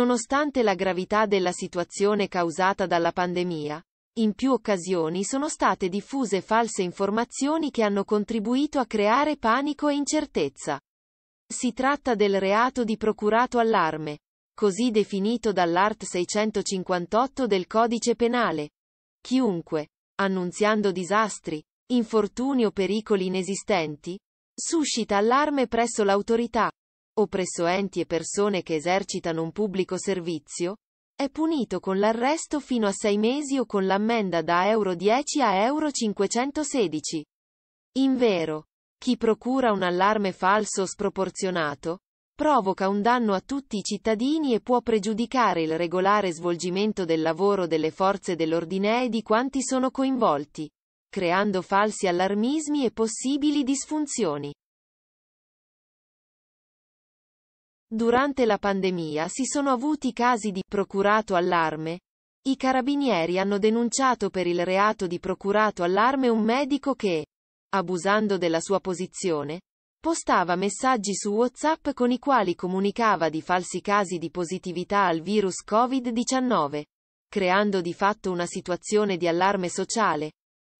Nonostante la gravità della situazione causata dalla pandemia, in più occasioni sono state diffuse false informazioni che hanno contribuito a creare panico e incertezza. Si tratta del reato di procurato allarme, così definito dall'art 658 del codice penale. Chiunque, annunziando disastri, infortuni o pericoli inesistenti, suscita allarme presso l'autorità, o presso enti e persone che esercitano un pubblico servizio, è punito con l'arresto fino a sei mesi o con l'ammenda da Euro 10 a Euro 516. Invero, chi procura un allarme falso o sproporzionato, provoca un danno a tutti i cittadini e può pregiudicare il regolare svolgimento del lavoro delle forze dell'ordine e di quanti sono coinvolti, creando falsi allarmismi e possibili disfunzioni. Durante la pandemia si sono avuti casi di procurato allarme. I carabinieri hanno denunciato per il reato di procurato allarme un medico che, abusando della sua posizione, postava messaggi su WhatsApp con i quali comunicava di falsi casi di positività al virus Covid-19, creando di fatto una situazione di allarme sociale.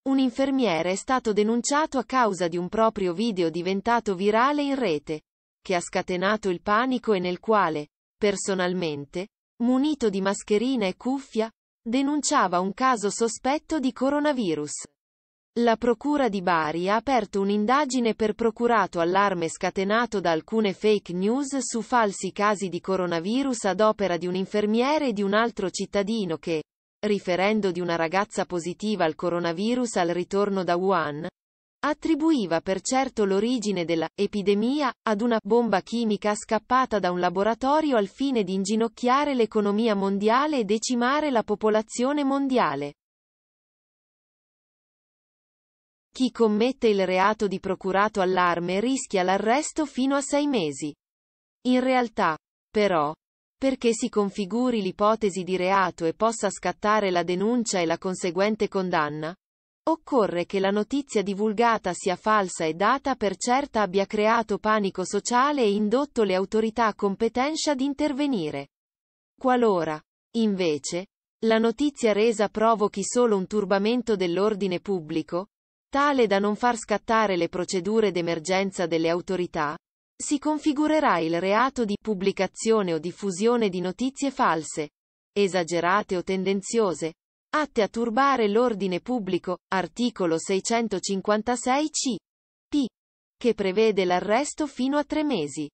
Un infermiere è stato denunciato a causa di un proprio video diventato virale in rete che ha scatenato il panico e nel quale, personalmente, munito di mascherina e cuffia, denunciava un caso sospetto di coronavirus. La Procura di Bari ha aperto un'indagine per procurato allarme scatenato da alcune fake news su falsi casi di coronavirus ad opera di un infermiere e di un altro cittadino che, riferendo di una ragazza positiva al coronavirus al ritorno da Wuhan, attribuiva per certo l'origine della epidemia ad una bomba chimica scappata da un laboratorio al fine di inginocchiare l'economia mondiale e decimare la popolazione mondiale. Chi commette il reato di procurato allarme rischia l'arresto fino a sei mesi. In realtà, però, perché si configuri l'ipotesi di reato e possa scattare la denuncia e la conseguente condanna, Occorre che la notizia divulgata sia falsa e data per certa abbia creato panico sociale e indotto le autorità competenti ad intervenire. Qualora, invece, la notizia resa provochi solo un turbamento dell'ordine pubblico, tale da non far scattare le procedure d'emergenza delle autorità, si configurerà il reato di pubblicazione o diffusione di notizie false, esagerate o tendenziose, atte a turbare l'ordine pubblico, articolo 656 c. p. che prevede l'arresto fino a tre mesi.